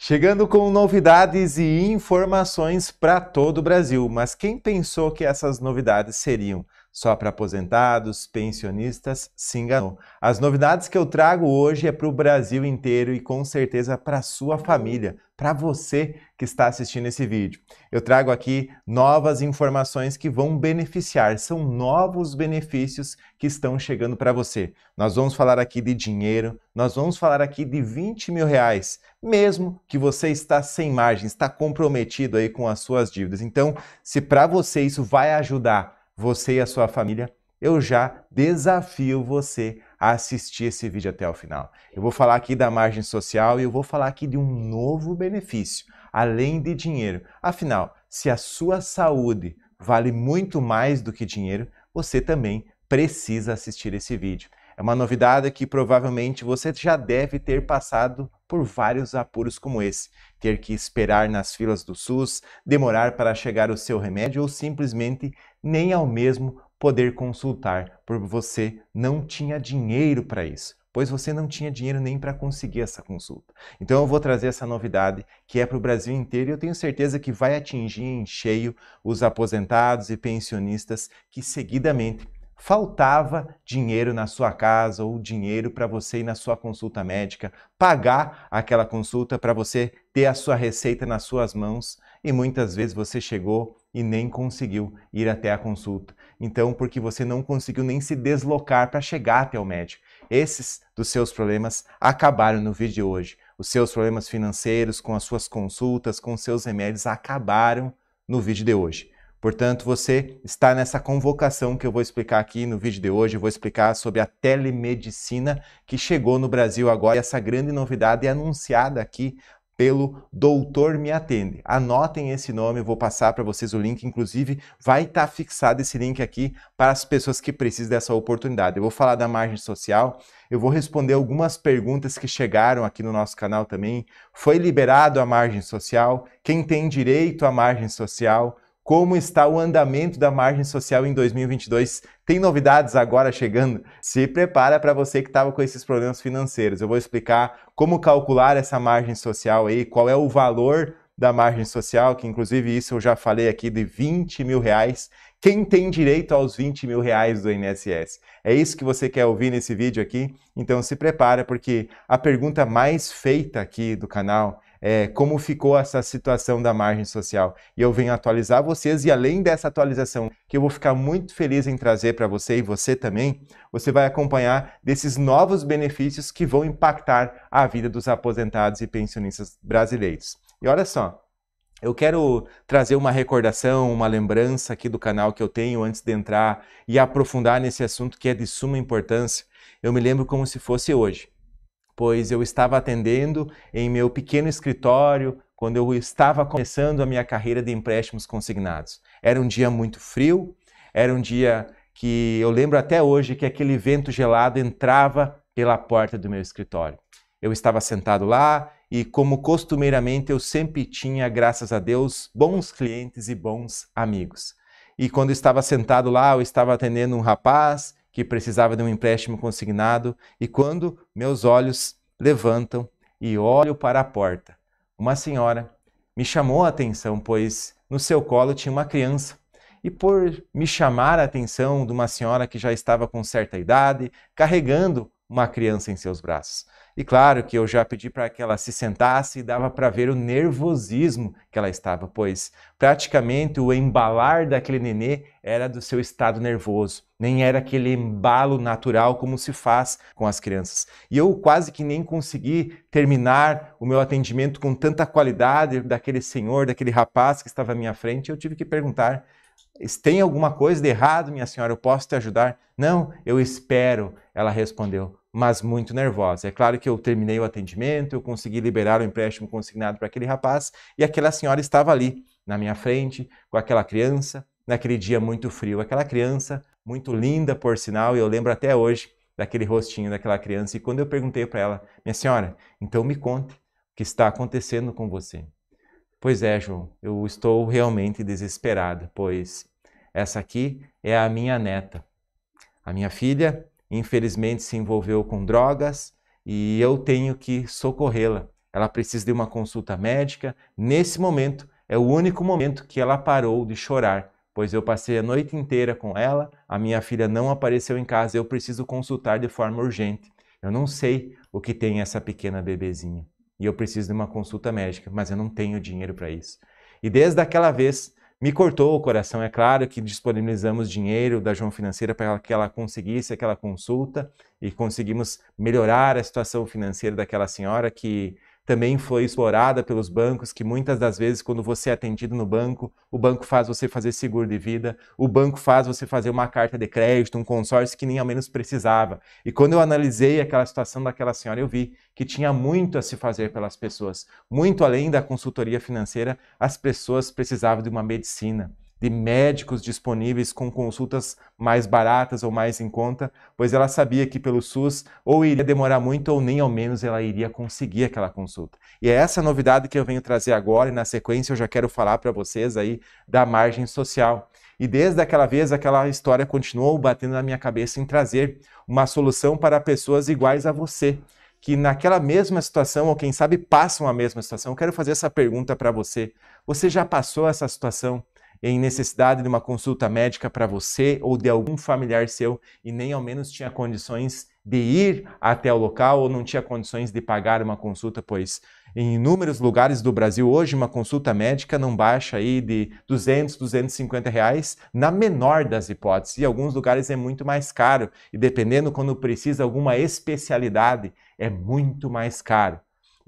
Chegando com novidades e informações para todo o Brasil, mas quem pensou que essas novidades seriam só para aposentados, pensionistas, se enganou. As novidades que eu trago hoje é para o Brasil inteiro e com certeza para sua família para você que está assistindo esse vídeo. Eu trago aqui novas informações que vão beneficiar, são novos benefícios que estão chegando para você. Nós vamos falar aqui de dinheiro, nós vamos falar aqui de 20 mil reais, mesmo que você está sem margem, está comprometido aí com as suas dívidas. Então, se para você isso vai ajudar você e a sua família, eu já desafio você a assistir esse vídeo até o final. Eu vou falar aqui da margem social e eu vou falar aqui de um novo benefício, além de dinheiro. Afinal, se a sua saúde vale muito mais do que dinheiro, você também precisa assistir esse vídeo. É uma novidade que provavelmente você já deve ter passado por vários apuros como esse. Ter que esperar nas filas do SUS, demorar para chegar o seu remédio ou simplesmente nem ao mesmo poder consultar, porque você não tinha dinheiro para isso, pois você não tinha dinheiro nem para conseguir essa consulta. Então eu vou trazer essa novidade que é para o Brasil inteiro e eu tenho certeza que vai atingir em cheio os aposentados e pensionistas que seguidamente faltava dinheiro na sua casa ou dinheiro para você ir na sua consulta médica, pagar aquela consulta para você ter a sua receita nas suas mãos e muitas vezes você chegou e nem conseguiu ir até a consulta então porque você não conseguiu nem se deslocar para chegar até o médico. Esses dos seus problemas acabaram no vídeo de hoje. Os seus problemas financeiros, com as suas consultas, com os seus remédios acabaram no vídeo de hoje. Portanto, você está nessa convocação que eu vou explicar aqui no vídeo de hoje. Eu vou explicar sobre a telemedicina que chegou no Brasil agora. E essa grande novidade é anunciada aqui pelo Doutor Me Atende. Anotem esse nome, eu vou passar para vocês o link, inclusive vai estar tá fixado esse link aqui para as pessoas que precisam dessa oportunidade. Eu vou falar da margem social, eu vou responder algumas perguntas que chegaram aqui no nosso canal também. Foi liberado a margem social? Quem tem direito à margem social? como está o andamento da margem social em 2022. Tem novidades agora chegando? Se prepara para você que estava com esses problemas financeiros. Eu vou explicar como calcular essa margem social aí, qual é o valor da margem social, que inclusive isso eu já falei aqui de 20 mil reais. Quem tem direito aos 20 mil reais do INSS? É isso que você quer ouvir nesse vídeo aqui? Então se prepara, porque a pergunta mais feita aqui do canal é, como ficou essa situação da margem social. E eu venho atualizar vocês, e além dessa atualização, que eu vou ficar muito feliz em trazer para você e você também, você vai acompanhar desses novos benefícios que vão impactar a vida dos aposentados e pensionistas brasileiros. E olha só, eu quero trazer uma recordação, uma lembrança aqui do canal que eu tenho antes de entrar e aprofundar nesse assunto que é de suma importância. Eu me lembro como se fosse hoje pois eu estava atendendo em meu pequeno escritório quando eu estava começando a minha carreira de empréstimos consignados. Era um dia muito frio, era um dia que eu lembro até hoje que aquele vento gelado entrava pela porta do meu escritório. Eu estava sentado lá e, como costumeiramente, eu sempre tinha, graças a Deus, bons clientes e bons amigos. E quando estava sentado lá, eu estava atendendo um rapaz que precisava de um empréstimo consignado, e quando meus olhos levantam e olho para a porta, uma senhora me chamou a atenção, pois no seu colo tinha uma criança. E por me chamar a atenção de uma senhora que já estava com certa idade, carregando uma criança em seus braços. E claro que eu já pedi para que ela se sentasse e dava para ver o nervosismo que ela estava, pois praticamente o embalar daquele nenê era do seu estado nervoso, nem era aquele embalo natural como se faz com as crianças. E eu quase que nem consegui terminar o meu atendimento com tanta qualidade daquele senhor, daquele rapaz que estava à minha frente, eu tive que perguntar tem alguma coisa de errado, minha senhora? Eu posso te ajudar? Não, eu espero, ela respondeu mas muito nervosa. É claro que eu terminei o atendimento, eu consegui liberar o empréstimo consignado para aquele rapaz e aquela senhora estava ali na minha frente com aquela criança, naquele dia muito frio. Aquela criança, muito linda por sinal, e eu lembro até hoje daquele rostinho daquela criança. E quando eu perguntei para ela, minha senhora, então me conte o que está acontecendo com você. Pois é, João, eu estou realmente desesperada, pois essa aqui é a minha neta. A minha filha infelizmente se envolveu com drogas e eu tenho que socorrê-la. Ela precisa de uma consulta médica. Nesse momento, é o único momento que ela parou de chorar, pois eu passei a noite inteira com ela, a minha filha não apareceu em casa, eu preciso consultar de forma urgente. Eu não sei o que tem essa pequena bebezinha e eu preciso de uma consulta médica, mas eu não tenho dinheiro para isso. E desde aquela vez, me cortou o coração, é claro que disponibilizamos dinheiro da João Financeira para que ela conseguisse aquela consulta e conseguimos melhorar a situação financeira daquela senhora que também foi explorada pelos bancos, que muitas das vezes, quando você é atendido no banco, o banco faz você fazer seguro de vida, o banco faz você fazer uma carta de crédito, um consórcio que nem ao menos precisava. E quando eu analisei aquela situação daquela senhora, eu vi que tinha muito a se fazer pelas pessoas. Muito além da consultoria financeira, as pessoas precisavam de uma medicina de médicos disponíveis com consultas mais baratas ou mais em conta, pois ela sabia que pelo SUS ou iria demorar muito ou nem ao menos ela iria conseguir aquela consulta. E é essa novidade que eu venho trazer agora e na sequência eu já quero falar para vocês aí da margem social. E desde aquela vez, aquela história continuou batendo na minha cabeça em trazer uma solução para pessoas iguais a você, que naquela mesma situação, ou quem sabe passam a mesma situação. Eu quero fazer essa pergunta para você. Você já passou essa situação? em necessidade de uma consulta médica para você ou de algum familiar seu e nem ao menos tinha condições de ir até o local ou não tinha condições de pagar uma consulta, pois em inúmeros lugares do Brasil hoje uma consulta médica não baixa aí de 200, 250 reais na menor das hipóteses. E alguns lugares é muito mais caro e dependendo quando precisa alguma especialidade é muito mais caro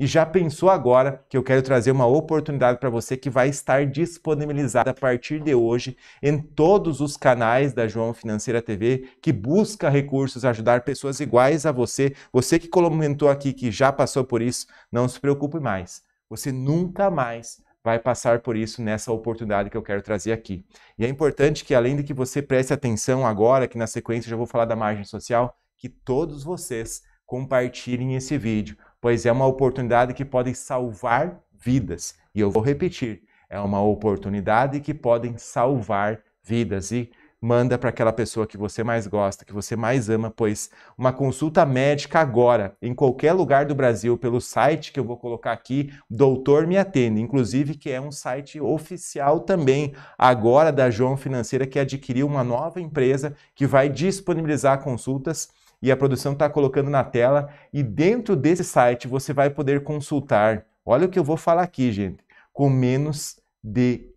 e já pensou agora que eu quero trazer uma oportunidade para você que vai estar disponibilizada a partir de hoje em todos os canais da João Financeira TV que busca recursos, ajudar pessoas iguais a você. Você que comentou aqui que já passou por isso, não se preocupe mais. Você nunca mais vai passar por isso nessa oportunidade que eu quero trazer aqui. E é importante que, além de que você preste atenção agora, que na sequência eu já vou falar da margem social, que todos vocês compartilhem esse vídeo pois é uma oportunidade que pode salvar vidas. E eu vou repetir, é uma oportunidade que podem salvar vidas e manda para aquela pessoa que você mais gosta, que você mais ama, pois uma consulta médica agora, em qualquer lugar do Brasil, pelo site que eu vou colocar aqui, Doutor Me Atende, inclusive que é um site oficial também, agora da João Financeira, que adquiriu uma nova empresa que vai disponibilizar consultas e a produção está colocando na tela. E dentro desse site você vai poder consultar. Olha o que eu vou falar aqui, gente. Com menos de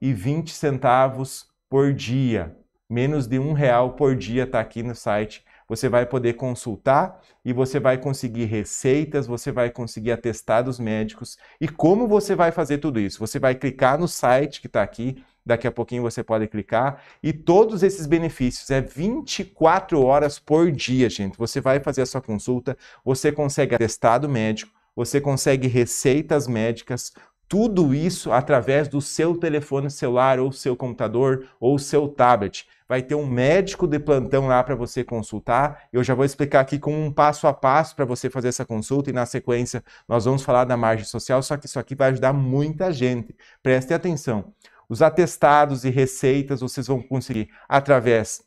vinte centavos por dia. Menos de um real por dia está aqui no site. Você vai poder consultar e você vai conseguir receitas, você vai conseguir atestados médicos. E como você vai fazer tudo isso? Você vai clicar no site que está aqui, Daqui a pouquinho você pode clicar. E todos esses benefícios é 24 horas por dia, gente. Você vai fazer a sua consulta, você consegue atestado médico, você consegue receitas médicas, tudo isso através do seu telefone celular ou seu computador ou seu tablet. Vai ter um médico de plantão lá para você consultar. Eu já vou explicar aqui com um passo a passo para você fazer essa consulta e na sequência nós vamos falar da margem social, só que isso aqui vai ajudar muita gente. Preste atenção. Os atestados e receitas vocês vão conseguir através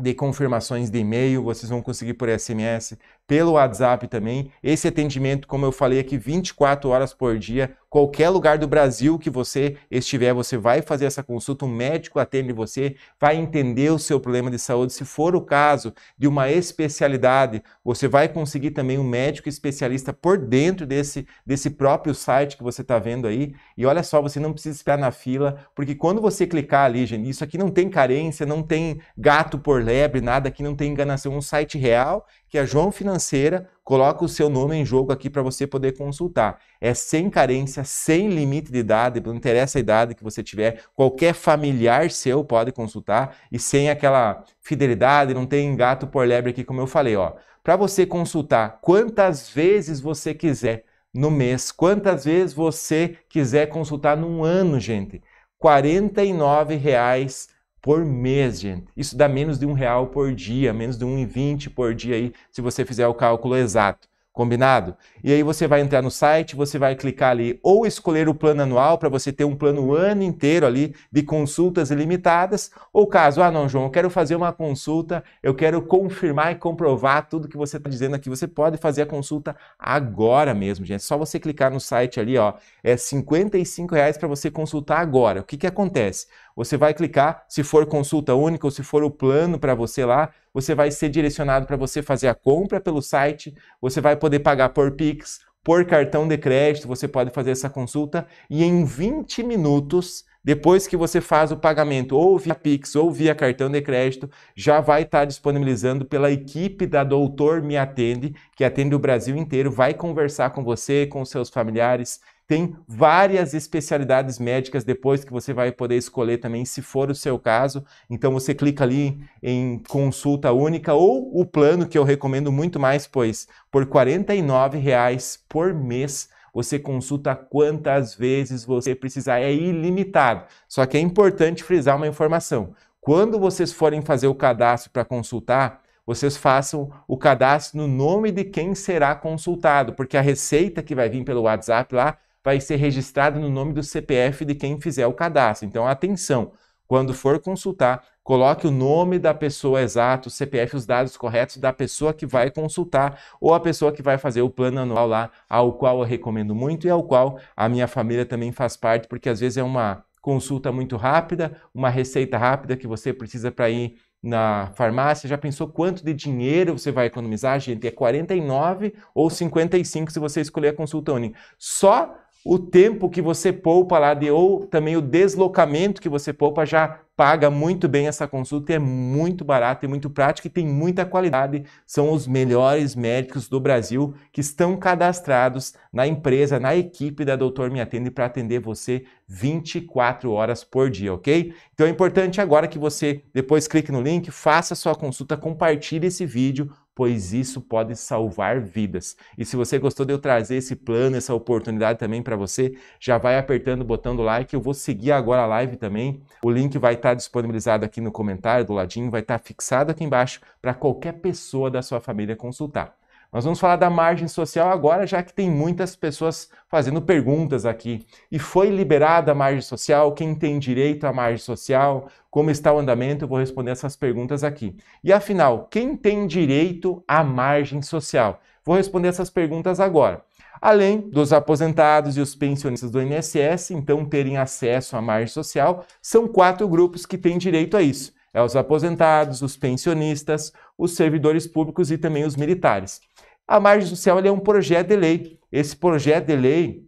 de confirmações de e-mail, vocês vão conseguir por SMS, pelo WhatsApp também. Esse atendimento, como eu falei aqui, 24 horas por dia, qualquer lugar do Brasil que você estiver, você vai fazer essa consulta, um médico atende você, vai entender o seu problema de saúde. Se for o caso de uma especialidade, você vai conseguir também um médico especialista por dentro desse, desse próprio site que você está vendo aí. E olha só, você não precisa esperar na fila, porque quando você clicar ali, gente, isso aqui não tem carência, não tem gato por lebre, nada aqui, não tem enganação, um site real que a João Financeira coloca o seu nome em jogo aqui para você poder consultar. É sem carência, sem limite de idade, não interessa a idade que você tiver, qualquer familiar seu pode consultar e sem aquela fidelidade, não tem gato por lebre aqui, como eu falei. ó. Para você consultar quantas vezes você quiser no mês, quantas vezes você quiser consultar num ano, gente. R$ reais por mês, gente. Isso dá menos de um real por dia, menos de 1,20 por dia aí, se você fizer o cálculo exato. Combinado? E aí você vai entrar no site, você vai clicar ali ou escolher o plano anual para você ter um plano o ano inteiro ali de consultas ilimitadas, ou caso, ah não, João, eu quero fazer uma consulta, eu quero confirmar e comprovar tudo que você está dizendo aqui. Você pode fazer a consulta agora mesmo, gente. É só você clicar no site ali, ó. É R$ reais para você consultar agora. O que, que acontece? Você vai clicar, se for consulta única ou se for o plano para você lá, você vai ser direcionado para você fazer a compra pelo site, você vai poder pagar por Pix, por cartão de crédito, você pode fazer essa consulta e em 20 minutos, depois que você faz o pagamento ou via Pix ou via cartão de crédito, já vai estar tá disponibilizando pela equipe da Doutor Me Atende, que atende o Brasil inteiro, vai conversar com você, com seus familiares, tem várias especialidades médicas depois que você vai poder escolher também, se for o seu caso. Então você clica ali em consulta única ou o plano que eu recomendo muito mais, pois por R$ reais por mês você consulta quantas vezes você precisar, é ilimitado. Só que é importante frisar uma informação. Quando vocês forem fazer o cadastro para consultar, vocês façam o cadastro no nome de quem será consultado, porque a receita que vai vir pelo WhatsApp lá vai ser registrado no nome do CPF de quem fizer o cadastro. Então, atenção, quando for consultar, coloque o nome da pessoa exato, o CPF, os dados corretos da pessoa que vai consultar ou a pessoa que vai fazer o plano anual lá, ao qual eu recomendo muito e ao qual a minha família também faz parte, porque às vezes é uma consulta muito rápida, uma receita rápida que você precisa para ir na farmácia, já pensou quanto de dinheiro você vai economizar, gente? É 49 ou 55 se você escolher a consulta única. Só o tempo que você poupa lá de ou também o deslocamento que você poupa já paga muito bem essa consulta, é muito barata e é muito prática e tem muita qualidade. São os melhores médicos do Brasil que estão cadastrados na empresa, na equipe da Doutor Me Atende para atender você 24 horas por dia, ok? Então é importante agora que você depois clique no link, faça sua consulta, compartilhe esse vídeo pois isso pode salvar vidas. E se você gostou de eu trazer esse plano, essa oportunidade também para você, já vai apertando o botão do like. Eu vou seguir agora a live também. O link vai estar tá disponibilizado aqui no comentário do ladinho, vai estar tá fixado aqui embaixo para qualquer pessoa da sua família consultar. Nós vamos falar da margem social agora, já que tem muitas pessoas fazendo perguntas aqui. E foi liberada a margem social? Quem tem direito à margem social? Como está o andamento? Eu vou responder essas perguntas aqui. E afinal, quem tem direito à margem social? Vou responder essas perguntas agora. Além dos aposentados e os pensionistas do INSS, então, terem acesso à margem social, são quatro grupos que têm direito a isso. É os aposentados, os pensionistas, os servidores públicos e também os militares. A margem social é um projeto de lei. Esse projeto de lei,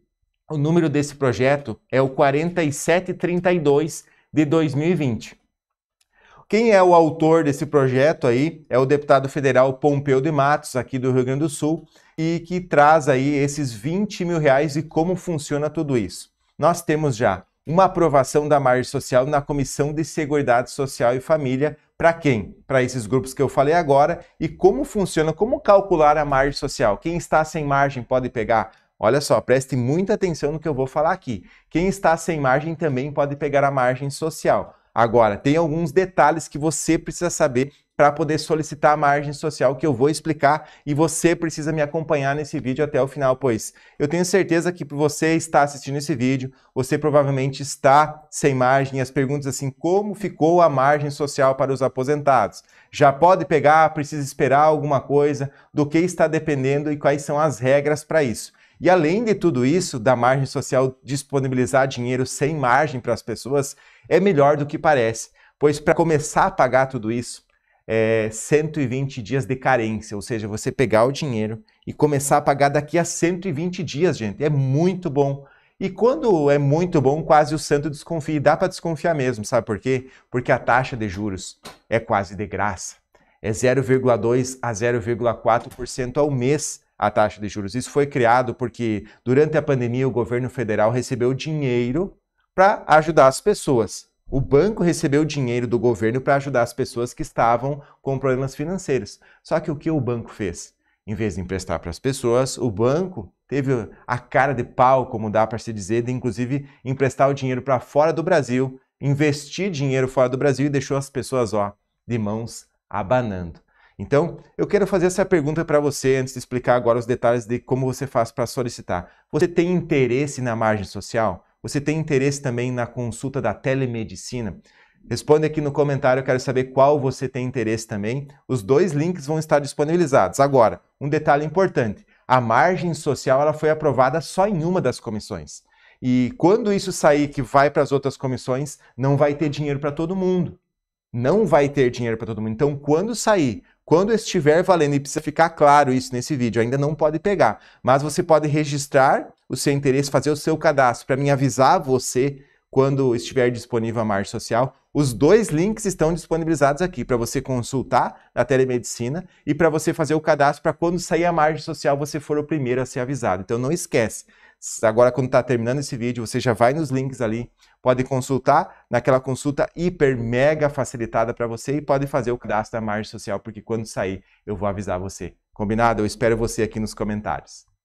o número desse projeto é o 4732 de 2020. Quem é o autor desse projeto aí é o deputado federal Pompeu de Matos, aqui do Rio Grande do Sul, e que traz aí esses 20 mil reais e como funciona tudo isso. Nós temos já uma aprovação da margem social na Comissão de Seguridade Social e Família para quem? Para esses grupos que eu falei agora e como funciona, como calcular a margem social. Quem está sem margem pode pegar Olha só, preste muita atenção no que eu vou falar aqui. Quem está sem margem também pode pegar a margem social. Agora, tem alguns detalhes que você precisa saber para poder solicitar a margem social que eu vou explicar e você precisa me acompanhar nesse vídeo até o final, pois eu tenho certeza que você está assistindo esse vídeo, você provavelmente está sem margem, as perguntas assim, como ficou a margem social para os aposentados? Já pode pegar, precisa esperar alguma coisa, do que está dependendo e quais são as regras para isso. E além de tudo isso, da margem social disponibilizar dinheiro sem margem para as pessoas, é melhor do que parece, pois para começar a pagar tudo isso, é, 120 dias de carência, ou seja, você pegar o dinheiro e começar a pagar daqui a 120 dias, gente. É muito bom. E quando é muito bom, quase o santo desconfia. E dá para desconfiar mesmo, sabe por quê? Porque a taxa de juros é quase de graça. É 0,2 a 0,4% ao mês a taxa de juros. Isso foi criado porque durante a pandemia o governo federal recebeu dinheiro para ajudar as pessoas. O banco recebeu dinheiro do governo para ajudar as pessoas que estavam com problemas financeiros. Só que o que o banco fez? Em vez de emprestar para as pessoas, o banco teve a cara de pau, como dá para se dizer, de inclusive emprestar o dinheiro para fora do Brasil, investir dinheiro fora do Brasil e deixou as pessoas ó, de mãos abanando. Então, eu quero fazer essa pergunta para você antes de explicar agora os detalhes de como você faz para solicitar. Você tem interesse na margem social? Você tem interesse também na consulta da telemedicina? Responde aqui no comentário, eu quero saber qual você tem interesse também. Os dois links vão estar disponibilizados. Agora, um detalhe importante: a margem social ela foi aprovada só em uma das comissões. E quando isso sair que vai para as outras comissões, não vai ter dinheiro para todo mundo. Não vai ter dinheiro para todo mundo. Então, quando sair, quando estiver valendo, e precisa ficar claro isso nesse vídeo, ainda não pode pegar, mas você pode registrar o seu interesse, fazer o seu cadastro para me avisar você quando estiver disponível a margem social. Os dois links estão disponibilizados aqui para você consultar na telemedicina e para você fazer o cadastro para quando sair a margem social você for o primeiro a ser avisado. Então não esquece. Agora, quando está terminando esse vídeo, você já vai nos links ali, pode consultar naquela consulta hiper mega facilitada para você e pode fazer o cadastro da margem social, porque quando sair eu vou avisar você. Combinado? Eu espero você aqui nos comentários.